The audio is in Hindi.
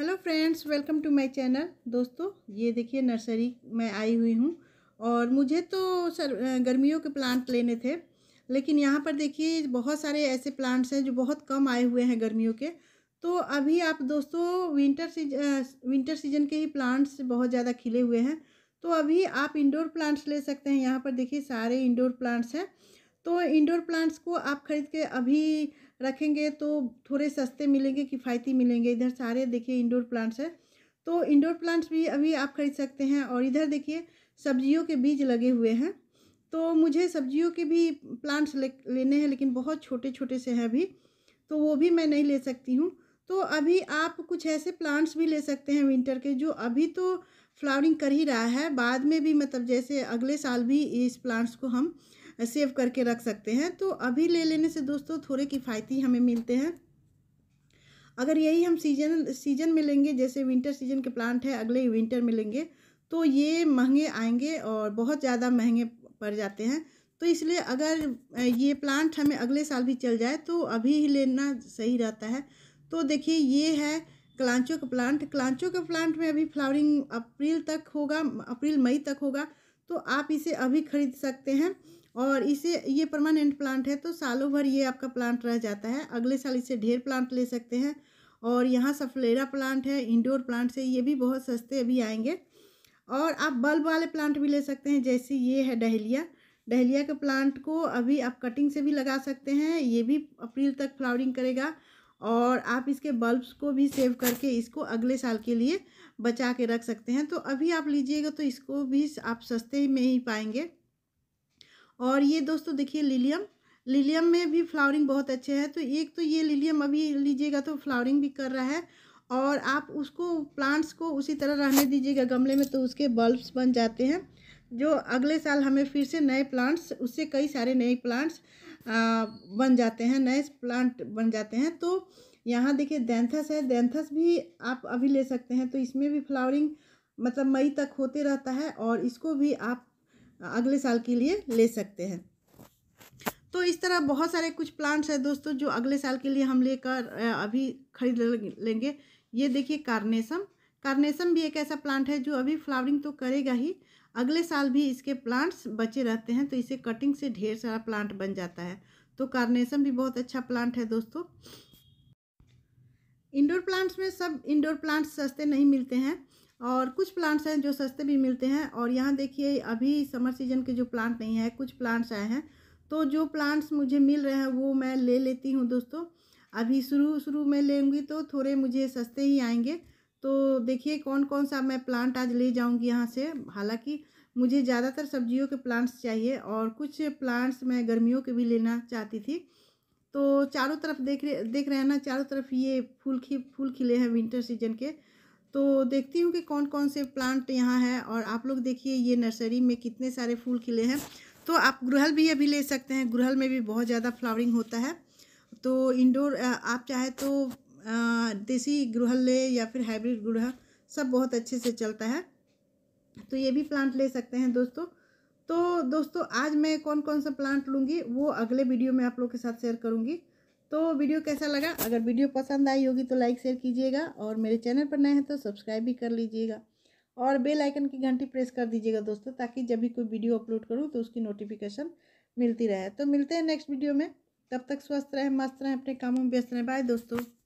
hello friends welcome to my channel दोस्तों ये देखिए नर्सरी मैं आई हुई हूँ और मुझे तो सर गर्मियों के प्लांट लेने थे लेकिन यहाँ पर देखिए बहुत सारे ऐसे प्लांट्स हैं जो बहुत कम आए हुए हैं गर्मियों के तो अभी आप दोस्तों विंटर सीज विंटर सीजन के ही प्लांट्स बहुत ज़्यादा खिले हुए हैं तो अभी आप इंडोर प्लांट्स ले सकते हैं यहाँ पर देखिए सारे इंडोर प्लांट्स हैं तो इंडोर प्लांट्स को आप खरीद के अभी रखेंगे तो थोड़े सस्ते मिलेंगे किफ़ायती मिलेंगे इधर सारे देखिए इंडोर प्लांट्स है तो इंडोर प्लांट्स भी अभी आप खरीद सकते हैं और इधर देखिए सब्जियों के बीज लगे हुए हैं तो मुझे सब्जियों के भी प्लांट्स ले, लेने हैं लेकिन बहुत छोटे छोटे से हैं अभी तो वो भी मैं नहीं ले सकती हूँ तो अभी आप कुछ ऐसे प्लांट्स भी ले सकते हैं विंटर के जो अभी तो फ्लावरिंग कर ही रहा है बाद में भी मतलब जैसे अगले साल भी इस प्लांट्स को हम सेव करके रख सकते हैं तो अभी ले लेने से दोस्तों थोड़े किफ़ायती हमें मिलते हैं अगर यही हम सीजन सीजन में लेंगे जैसे विंटर सीजन के प्लांट है अगले विंटर में लेंगे तो ये महंगे आएंगे और बहुत ज़्यादा महंगे पड़ जाते हैं तो इसलिए अगर ये प्लांट हमें अगले साल भी चल जाए तो अभी ही लेना सही रहता है तो देखिए ये है कलांचो का प्लांट कलांचो के प्लांट में अभी फ्लावरिंग अप्रैल तक होगा अप्रैल मई तक होगा तो आप इसे अभी खरीद सकते हैं और इसे ये परमानेंट प्लांट है तो सालों भर ये आपका प्लांट रह जाता है अगले साल इसे ढेर प्लांट ले सकते हैं और यहाँ सफलेरा प्लांट है इंडोर प्लांट से ये भी बहुत सस्ते अभी आएंगे और आप बल्ब वाले प्लांट भी ले सकते हैं जैसे ये है डहलिया डहलिया के प्लांट को अभी आप कटिंग से भी लगा सकते हैं ये भी अप्रैल तक फ्लावरिंग करेगा और आप इसके बल्ब्स को भी सेव करके इसको अगले साल के लिए बचा के रख सकते हैं तो अभी आप लीजिएगा तो इसको भी आप सस्ते में ही पाएंगे और ये दोस्तों देखिए लिलियम लिलियम में भी फ्लावरिंग बहुत अच्छे है तो एक तो ये लिलियम अभी लीजिएगा तो फ्लावरिंग भी कर रहा है और आप उसको प्लांट्स को उसी तरह रहने दीजिएगा गमले में तो उसके बल्ब्स बन जाते हैं जो अगले साल हमें फिर से नए प्लांट्स उससे कई सारे नए प्लांट्स बन जाते हैं नए प्लांट बन जाते हैं तो यहाँ देखिए देंथस है देंथस भी आप अभी ले सकते हैं तो इसमें भी फ्लावरिंग मतलब मई तक होते रहता है और इसको भी आप अगले साल के लिए ले सकते हैं तो इस तरह बहुत सारे कुछ प्लांट्स हैं दोस्तों जो अगले साल के लिए हम लेकर अभी खरीद लेंगे ये देखिए कार्नेसम कार्नेसम भी एक ऐसा प्लांट है जो अभी फ्लावरिंग तो करेगा ही अगले साल भी इसके प्लांट्स बचे रहते हैं तो इसे कटिंग से ढेर सारा प्लांट बन जाता है तो कार्नेशन भी बहुत अच्छा प्लांट है दोस्तों इंडोर प्लांट्स में सब इंडोर प्लांट्स सस्ते नहीं मिलते हैं और कुछ प्लांट्स हैं जो सस्ते भी मिलते हैं और यहाँ देखिए अभी समर सीजन के जो प्लांट नहीं है कुछ प्लांट्स आए हैं तो जो प्लांट्स मुझे मिल रहे हैं वो मैं ले लेती हूँ दोस्तों अभी शुरू शुरू में लेंगी तो थोड़े मुझे सस्ते ही आएंगे तो देखिए कौन कौन सा मैं प्लांट आज ले जाऊंगी यहाँ से हालांकि मुझे ज़्यादातर सब्जियों के प्लांट्स चाहिए और कुछ प्लांट्स मैं गर्मियों के भी लेना चाहती थी तो चारों तरफ देख रहे देख रहे हैं ना चारों तरफ ये फूल खी फूल खिले हैं विंटर सीजन के तो देखती हूँ कि कौन कौन से प्लांट यहाँ है और आप लोग देखिए ये नर्सरी में कितने सारे फूल खिले हैं तो आप गुड़हल भी अभी ले सकते हैं गुड़हल में भी बहुत ज़्यादा फ्लावरिंग होता है तो इंडोर आप चाहे तो देसी गुड़हल या फिर हाइब्रिड गुड़हल सब बहुत अच्छे से चलता है तो ये भी प्लांट ले सकते हैं दोस्तों तो दोस्तों आज मैं कौन कौन सा प्लांट लूँगी वो अगले वीडियो में आप लोग के साथ शेयर करूँगी तो वीडियो कैसा लगा अगर वीडियो पसंद आई होगी तो लाइक शेयर कीजिएगा और मेरे चैनल पर नए हैं तो सब्सक्राइब भी कर लीजिएगा और बेल आइकन की घंटी प्रेस कर दीजिएगा दोस्तों ताकि जब भी कोई वीडियो अपलोड करूँ तो उसकी नोटिफिकेशन मिलती रहे तो मिलते हैं नेक्स्ट वीडियो में तब तक स्वस्थ रहें मस्त रहें अपने कामों में व्यस्त रहें बाय दोस्तों